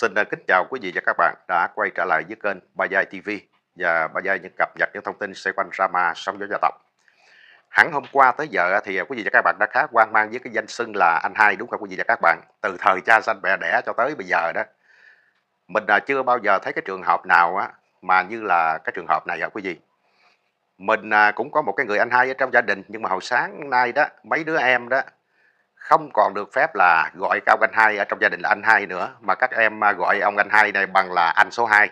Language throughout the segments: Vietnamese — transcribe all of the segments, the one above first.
Xin à, kính chào quý vị và các bạn đã quay trở lại với kênh Ba Giai TV và Ba Giai những cập nhật những thông tin xoay quanh drama sóng gió gia tộc. Hẳn hôm qua tới giờ thì à, quý vị và các bạn đã khá quan mang với cái danh xưng là anh hai đúng không quý vị và các bạn? Từ thời cha sanh mẹ đẻ cho tới bây giờ đó. Mình là chưa bao giờ thấy cái trường hợp nào á mà như là cái trường hợp này hả quý vị. Mình à, cũng có một cái người anh hai ở trong gia đình nhưng mà hồi sáng nay đó mấy đứa em đó không còn được phép là gọi cao anh hai ở trong gia đình là anh hai nữa mà các em à, gọi ông anh hai này bằng là anh số 2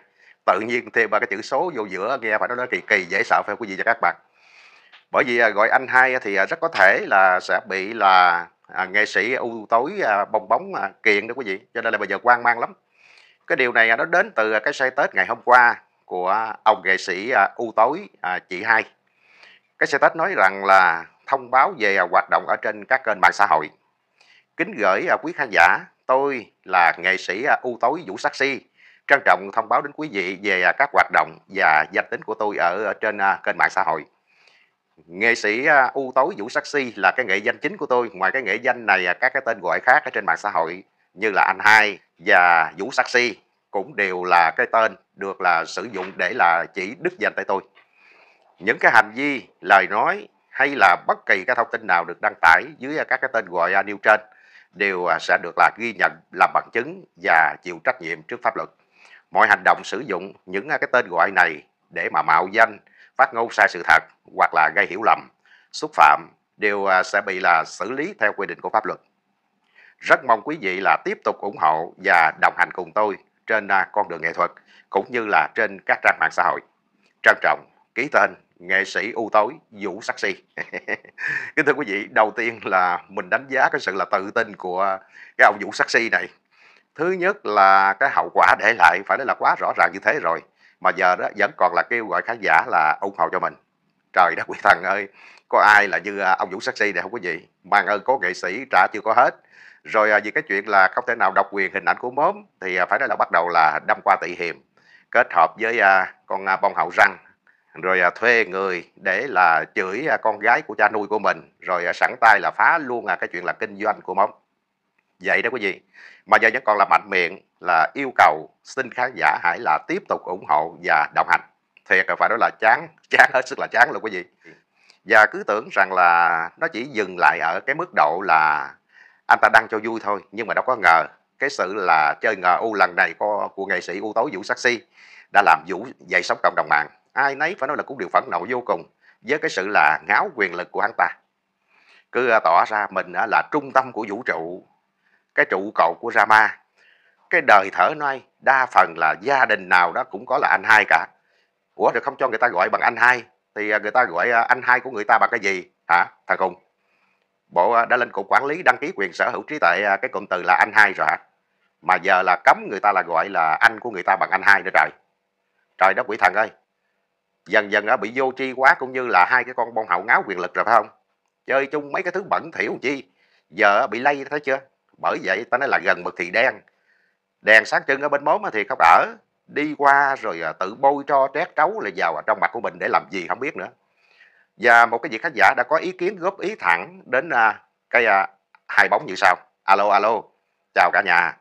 tự nhiên thêm ba cái chữ số vô giữa nghe phải nói nó kỳ kỳ dễ sợ phải quý vị cho các bạn bởi vì à, gọi anh hai thì à, rất có thể là sẽ bị là nghệ sĩ ưu tối bong bóng kiện đó quý vị cho nên là bây giờ quan mang lắm cái điều này nó đến từ cái say tết ngày hôm qua của ông nghệ sĩ ưu tối chị hai cái xe tết nói rằng là thông báo về hoạt động ở trên các kênh mạng xã hội Kính gửi à, quý khán giả, tôi là nghệ sĩ à, ưu tối Vũ Sắc Si. Trân trọng thông báo đến quý vị về à, các hoạt động và danh tính của tôi ở trên kênh mạng xã hội. Nghệ sĩ ưu tối Vũ Sắc Si là cái nghệ danh chính của tôi. Ngoài cái nghệ danh này, các cái tên gọi khác ở trên mạng xã hội như là Anh Hai và Vũ Sắc Si cũng đều là cái tên được là sử dụng để là chỉ đức danh tại tôi. Những cái hành vi, lời nói hay là bất kỳ cái thông tin nào được đăng tải dưới các cái tên gọi nêu trên đều à, sẽ được là ghi nhận làm bằng chứng và chịu trách nhiệm trước pháp luật. Mọi hành động sử dụng những à, cái tên gọi này để mà mạo danh, phát ngôn sai sự thật hoặc là gây hiểu lầm, xúc phạm đều à, sẽ bị là xử lý theo quy định của pháp luật. Rất mong quý vị là tiếp tục ủng hộ và đồng hành cùng tôi trên con đường nghệ thuật cũng như là trên các trang mạng xã hội. Trân trọng, ký tên nghệ sĩ ưu tối Vũ Sắc Si. kính thưa quý vị đầu tiên là mình đánh giá cái sự là tự tin của cái ông vũ sắc si này thứ nhất là cái hậu quả để lại phải nói là quá rõ ràng như thế rồi mà giờ đó vẫn còn là kêu gọi khán giả là ủng hộ cho mình trời đất quý thần ơi có ai là như à, ông vũ sắc si này không có gì mang ơn có nghệ sĩ trả chưa có hết rồi à, vì cái chuyện là không thể nào độc quyền hình ảnh của mớm thì à, phải nói là bắt đầu là đâm qua tị hiềm kết hợp với con bông hậu răng rồi à, thuê người để là chửi à, con gái của cha nuôi của mình rồi à, sẵn tay là phá luôn à, cái chuyện là kinh doanh của mông. vậy đó quý vị mà giờ vẫn còn là mạnh miệng là yêu cầu xin khán giả hãy là tiếp tục ủng hộ và đồng hành thiệt là phải nói là chán chán hết sức là chán luôn quý vị và cứ tưởng rằng là nó chỉ dừng lại ở cái mức độ là anh ta đăng cho vui thôi nhưng mà đâu có ngờ cái sự là chơi ngờ u lần này của, của nghệ sĩ u tối vũ sắc si đã làm vũ dậy sóng cộng đồng mạng ai nấy phải nói là cũng đều phẫn nộ vô cùng với cái sự là ngáo quyền lực của hắn ta cứ à, tỏ ra mình à, là trung tâm của vũ trụ cái trụ cột của Rama cái đời thở nay đa phần là gia đình nào đó cũng có là anh hai cả ủa rồi không cho người ta gọi bằng anh hai thì à, người ta gọi anh hai của người ta bằng cái gì hả thằng khùng bộ đã lên cục quản lý đăng ký quyền sở hữu trí tuệ cái cụm từ là anh hai rồi hả mà giờ là cấm người ta là gọi là anh của người ta bằng anh hai nữa trời trời đó quỷ thần ơi dần dần đã bị vô tri quá cũng như là hai cái con bông hậu ngáo quyền lực rồi phải không chơi chung mấy cái thứ bẩn thỉu chi giờ bị lây thấy chưa bởi vậy ta nói là gần mực thì đen đèn sáng trưng ở bên móm thì không ở đi qua rồi à, tự bôi cho trét trấu lại vào trong mặt của mình để làm gì không biết nữa và một cái vị khán giả đã có ý kiến góp ý thẳng đến à, cái à, hai bóng như sau alo alo chào cả nhà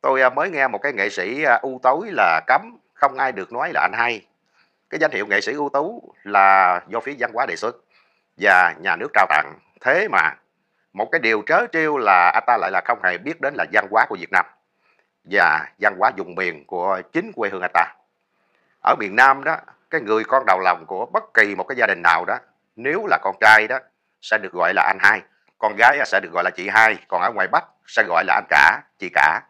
tôi mới nghe một cái nghệ sĩ ưu tối là cấm không ai được nói là anh hay cái danh hiệu nghệ sĩ ưu tú là do phía văn hóa đề xuất và nhà nước trao tặng thế mà một cái điều trớ trêu là anh ta lại là không hề biết đến là văn hóa của Việt Nam và văn hóa vùng miền của chính quê hương anh ta ở miền Nam đó cái người con đầu lòng của bất kỳ một cái gia đình nào đó nếu là con trai đó sẽ được gọi là anh hai con gái sẽ được gọi là chị hai còn ở ngoài Bắc sẽ gọi là anh cả chị cả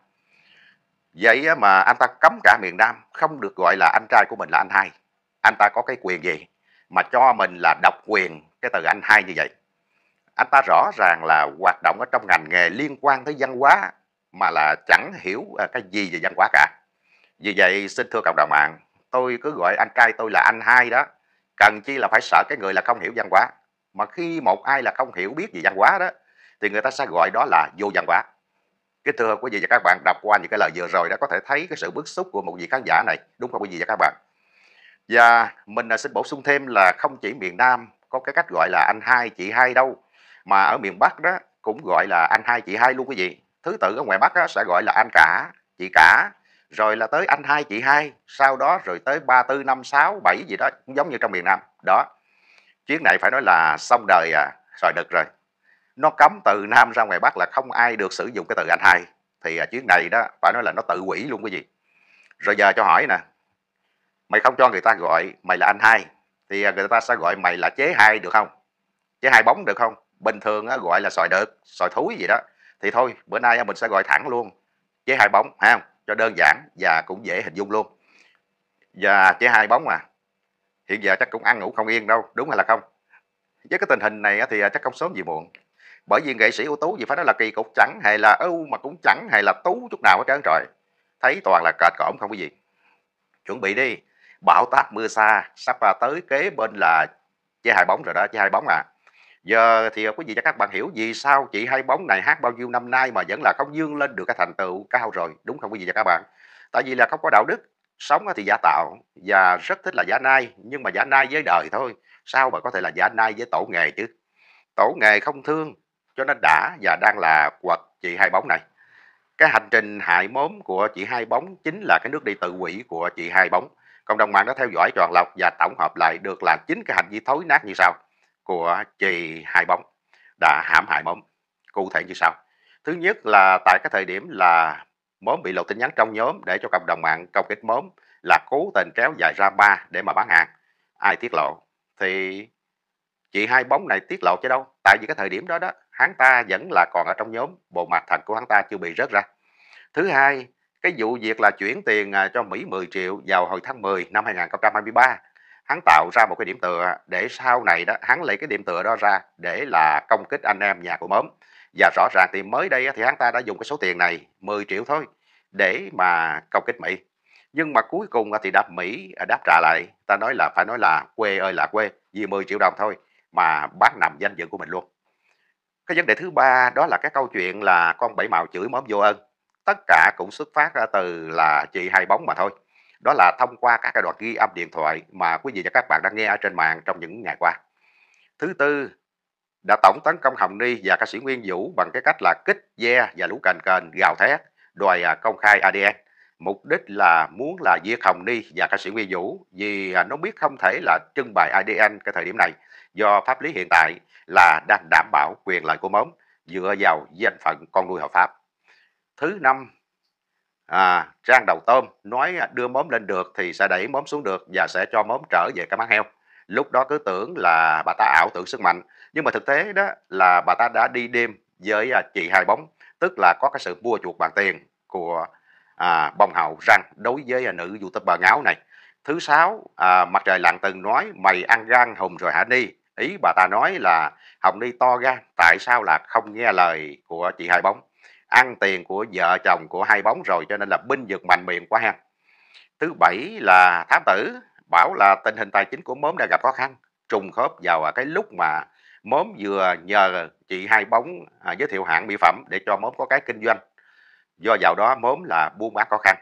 vậy mà anh ta cấm cả miền Nam không được gọi là anh trai của mình là anh hai anh ta có cái quyền gì mà cho mình là độc quyền cái từ anh hai như vậy anh ta rõ ràng là hoạt động ở trong ngành nghề liên quan tới văn hóa mà là chẳng hiểu à, cái gì về văn hóa cả vì vậy xin thưa cộng đồng mạng tôi cứ gọi anh trai tôi là anh hai đó cần chi là phải sợ cái người là không hiểu văn hóa mà khi một ai là không hiểu biết về văn hóa đó thì người ta sẽ gọi đó là vô văn hóa cái thưa quý vị và các bạn đọc qua những cái lời vừa rồi đã có thể thấy cái sự bức xúc của một vị khán giả này đúng không quý vị và các bạn và mình à, xin bổ sung thêm là không chỉ miền Nam có cái cách gọi là anh hai chị hai đâu mà ở miền Bắc đó cũng gọi là anh hai chị hai luôn quý vị. Thứ tự ở ngoài Bắc đó, sẽ gọi là anh cả, chị cả, rồi là tới anh hai chị hai, sau đó rồi tới ba tư năm sáu bảy gì đó giống như trong miền Nam. Đó. Chuyến này phải nói là xong đời à, rồi đực rồi. Nó cấm từ Nam ra ngoài Bắc là không ai được sử dụng cái từ anh hai. Thì à, chuyến này đó phải nói là nó tự quỷ luôn quý vị. Rồi giờ cho hỏi nè, mày không cho người ta gọi mày là anh hai thì à, người ta sẽ gọi mày là chế hai được không chế hai bóng được không bình thường gọi là sòi đực sòi thúi gì đó thì thôi bữa nay mình sẽ gọi thẳng luôn chế hai bóng ha cho đơn giản và cũng dễ hình dung luôn và chế hai bóng à hiện giờ chắc cũng ăn ngủ không yên đâu đúng hay là không với cái tình hình này thì à, chắc không sớm gì muộn bởi vì nghệ sĩ ưu tú gì phải nói là kỳ cục chẳng hay là ưu mà cũng chẳng hay là tú chút nào hết trơn trời thấy toàn là cệt cổm không có gì chuẩn bị đi bão táp mưa xa sắp à, tới kế bên là chị hai bóng rồi đó chị hai bóng à giờ thì quý vị cho các bạn hiểu vì sao chị hai bóng này hát bao nhiêu năm nay mà vẫn là không dương lên được cái thành tựu cao rồi đúng không quý vị cho các bạn tại vì là không có đạo đức sống thì giả tạo và rất thích là giả nai nhưng mà giả nai với đời thôi sao mà có thể là giả nai với tổ nghề chứ tổ nghề không thương cho nên đã và đang là quật chị hai bóng này cái hành trình hại mốm của chị hai bóng chính là cái nước đi tự quỷ của chị hai bóng cộng đồng mạng đã theo dõi chọn lọc và tổng hợp lại được là chín cái hành vi thối nát như sau của chị Hai Bóng đã hãm hại mớm cụ thể như sau thứ nhất là tại cái thời điểm là mớm bị lộ tin nhắn trong nhóm để cho cộng đồng mạng công kích mớm là cố tình kéo dài ra ba để mà bán hàng ai tiết lộ thì chị hai bóng này tiết lộ chứ đâu tại vì cái thời điểm đó đó hắn ta vẫn là còn ở trong nhóm bộ mặt thành của hắn ta chưa bị rớt ra thứ hai cái vụ việc là chuyển tiền à, cho Mỹ 10 triệu vào hồi tháng 10 năm 2023 hắn tạo ra một cái điểm tựa để sau này đó hắn lấy cái điểm tựa đó ra để là công kích anh em nhà của mớm và rõ ràng thì mới đây thì hắn ta đã dùng cái số tiền này 10 triệu thôi để mà công kích Mỹ nhưng mà cuối cùng thì đáp Mỹ à, đáp trả lại ta nói là phải nói là quê ơi là quê vì 10 triệu đồng thôi mà bác nằm danh dự của mình luôn cái vấn đề thứ ba đó là cái câu chuyện là con bảy màu chửi mớm vô ơn tất cả cũng xuất phát ra từ là chị hai bóng mà thôi đó là thông qua các cái đoạn ghi âm điện thoại mà quý vị và các bạn đang nghe ở trên mạng trong những ngày qua thứ tư đã tổng tấn công Hồng Ni và ca sĩ Nguyên Vũ bằng cái cách là kích ve và lũ cành kền gào thét đòi à, công khai ADN mục đích là muốn là giết Hồng Ni và ca sĩ Nguyên Vũ vì à, nó biết không thể là trưng bày ADN cái thời điểm này do pháp lý hiện tại là đang đảm bảo quyền lợi của mớm dựa vào danh phận con nuôi hợp pháp thứ năm à, trang đầu tôm nói à, đưa mớm lên được thì sẽ đẩy mớm xuống được và sẽ cho mớm trở về cái mắt heo lúc đó cứ tưởng là bà ta ảo tưởng sức mạnh nhưng mà thực tế đó là bà ta đã đi đêm với à, chị hai bóng tức là có cái sự mua chuộc bằng tiền của à, bông hậu răng đối với à, nữ youtuber ngáo này thứ sáu à, mặt trời lặng từng nói mày ăn gan hùng rồi hả ni ý bà ta nói là hồng ni to gan tại sao là không nghe lời của chị hai bóng ăn tiền của vợ chồng của hai bóng rồi cho nên là binh vực mạnh miệng quá ha thứ bảy là thám tử bảo là tình hình tài chính của mớm đang gặp khó khăn trùng khớp vào cái lúc mà mớm vừa nhờ chị hai bóng à, giới thiệu hãng mỹ phẩm để cho mớm có cái kinh doanh do vào đó mớm là buôn bán khó khăn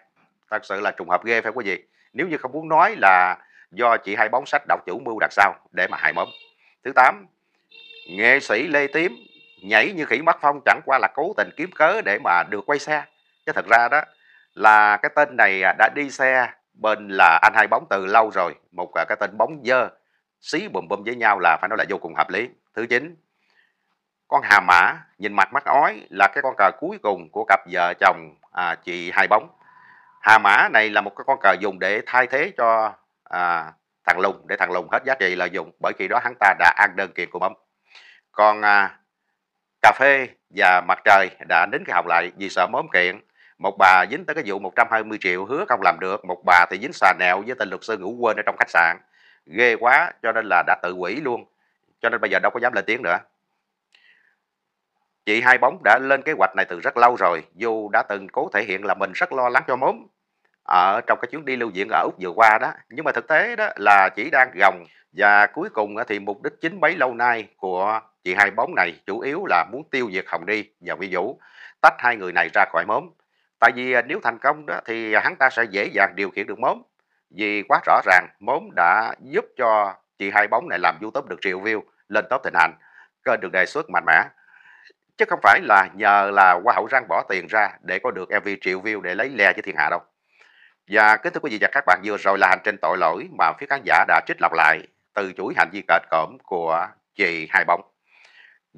thật sự là trùng hợp ghê phải quý vị nếu như không muốn nói là do chị hai bóng sách đọc chủ mưu đặt sau để mà hại mớm thứ tám nghệ sĩ lê tím nhảy như khỉ mắt phong chẳng qua là cố tình kiếm cớ để mà được quay xe chứ thật ra đó là cái tên này à, đã đi xe bên là anh hai bóng từ lâu rồi một à, cái tên bóng dơ xí bùm bùm với nhau là phải nói là vô cùng hợp lý thứ chín con hà mã nhìn mặt mắt ói là cái con cờ cuối cùng của cặp vợ chồng à, chị hai bóng hà mã này là một cái con cờ dùng để thay thế cho à, thằng lùng để thằng lùng hết giá trị lợi dụng bởi khi đó hắn ta đã ăn đơn kiện của bóng còn à, cà phê và mặt trời đã đến cái học lại vì sợ mớm kiện một bà dính tới cái vụ 120 triệu hứa không làm được một bà thì dính xà nẹo với tên luật sư ngủ quên ở trong khách sạn ghê quá cho nên là đã tự quỷ luôn cho nên bây giờ đâu có dám lên tiếng nữa chị hai bóng đã lên kế hoạch này từ rất lâu rồi dù đã từng cố thể hiện là mình rất lo lắng cho mớm ở trong cái chuyến đi lưu diễn ở úc vừa qua đó nhưng mà thực tế đó là chỉ đang gồng và cuối cùng thì mục đích chính bấy lâu nay của Chị hai bóng này chủ yếu là muốn tiêu diệt Hồng Đi và Mỹ Vũ, tách hai người này ra khỏi mớm. Tại vì à, nếu thành công đó thì hắn ta sẽ dễ dàng điều khiển được mớm. Vì quá rõ ràng mớm đã giúp cho chị hai bóng này làm YouTube được triệu view, lên top thịnh hành, kênh được đề xuất mạnh mẽ. Chứ không phải là nhờ là qua hậu răng bỏ tiền ra để có được MV triệu view để lấy le với thiên hạ đâu. Và kính thưa quý vị và các bạn vừa rồi là hành trình tội lỗi mà phía khán giả đã trích lọc lại từ chuỗi hành vi cệt cỡm của chị Hai Bóng.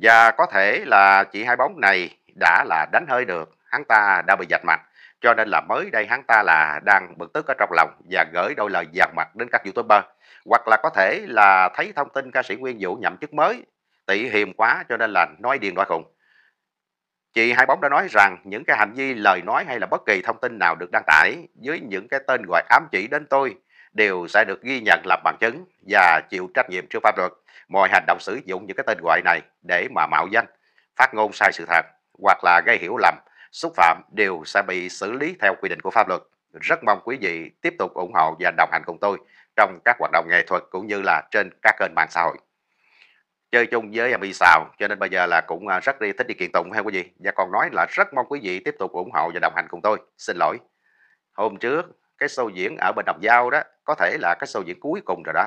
Và có thể là chị hai bóng này đã là đánh hơi được, hắn ta đã bị dạch mặt. Cho nên là mới đây hắn ta là đang bực tức ở trong lòng và gửi đôi lời dằn mặt đến các youtuber. Hoặc là có thể là thấy thông tin ca sĩ Nguyên Vũ nhậm chức mới, tị hiềm quá cho nên là nói điên nói khùng. Chị Hai Bóng đã nói rằng những cái hành vi lời nói hay là bất kỳ thông tin nào được đăng tải dưới những cái tên gọi ám chỉ đến tôi đều sẽ được ghi nhận làm bằng chứng và chịu trách nhiệm trước pháp luật mọi hành động sử dụng những cái tên gọi này để mà mạo danh phát ngôn sai sự thật hoặc là gây hiểu lầm xúc phạm đều sẽ bị xử lý theo quy định của pháp luật rất mong quý vị tiếp tục ủng hộ và đồng hành cùng tôi trong các hoạt động nghệ thuật cũng như là trên các kênh mạng xã hội chơi chung với em xào, cho nên bây giờ là cũng à, rất đi thích đi kiện tụng hay quý vị và còn nói là rất mong quý vị tiếp tục ủng hộ và đồng hành cùng tôi xin lỗi hôm trước cái show diễn ở bên Đồng Giao đó có thể là cái show diễn cuối cùng rồi đó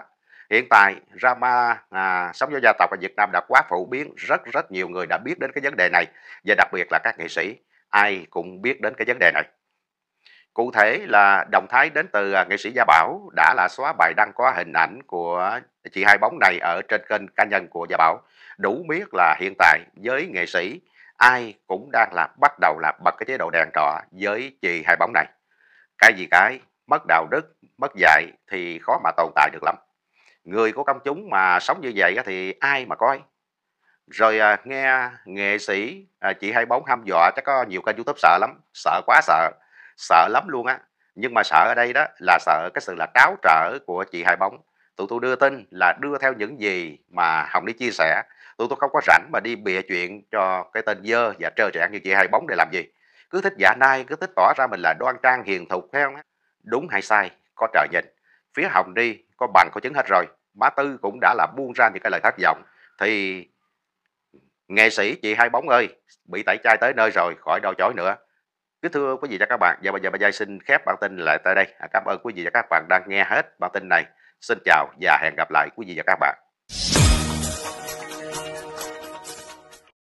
hiện tại drama à, sống do gia tộc ở Việt Nam đã quá phổ biến rất rất nhiều người đã biết đến cái vấn đề này và đặc biệt là các nghệ sĩ ai cũng biết đến cái vấn đề này cụ thể là động thái đến từ à, nghệ sĩ Gia Bảo đã là xóa bài đăng có hình ảnh của chị hai bóng này ở trên kênh cá nhân của Gia Bảo đủ biết là hiện tại giới nghệ sĩ ai cũng đang là bắt đầu là bật cái chế độ đèn trọ với chị hai bóng này cái gì cái, mất đạo đức, mất dạy thì khó mà tồn tại được lắm. Người của công chúng mà sống như vậy thì ai mà coi. Rồi à, nghe nghệ sĩ à, chị bóng ham dọa chắc có nhiều kênh youtube sợ lắm, sợ quá sợ, sợ lắm luôn á. Nhưng mà sợ ở đây đó là sợ cái sự là cáo trở của chị hai bóng. Tụi tôi đưa tin là đưa theo những gì mà Hồng đi chia sẻ. Tụi tôi không có rảnh mà đi bịa chuyện cho cái tên dơ và trơ trẽn như chị hai bóng để làm gì cứ thích giả nai cứ thích tỏ ra mình là đoan trang hiền thục phải không đúng hay sai có trời nhìn phía hồng đi có bằng có chứng hết rồi bá tư cũng đã là buông ra những cái lời thất vọng thì nghệ sĩ chị hai bóng ơi bị tẩy chay tới nơi rồi khỏi đau chói nữa kính thưa quý vị và các bạn và bây giờ bây giờ xin khép bản tin lại tại đây à, cảm ơn quý vị và các bạn đang nghe hết bản tin này xin chào và hẹn gặp lại quý vị và các bạn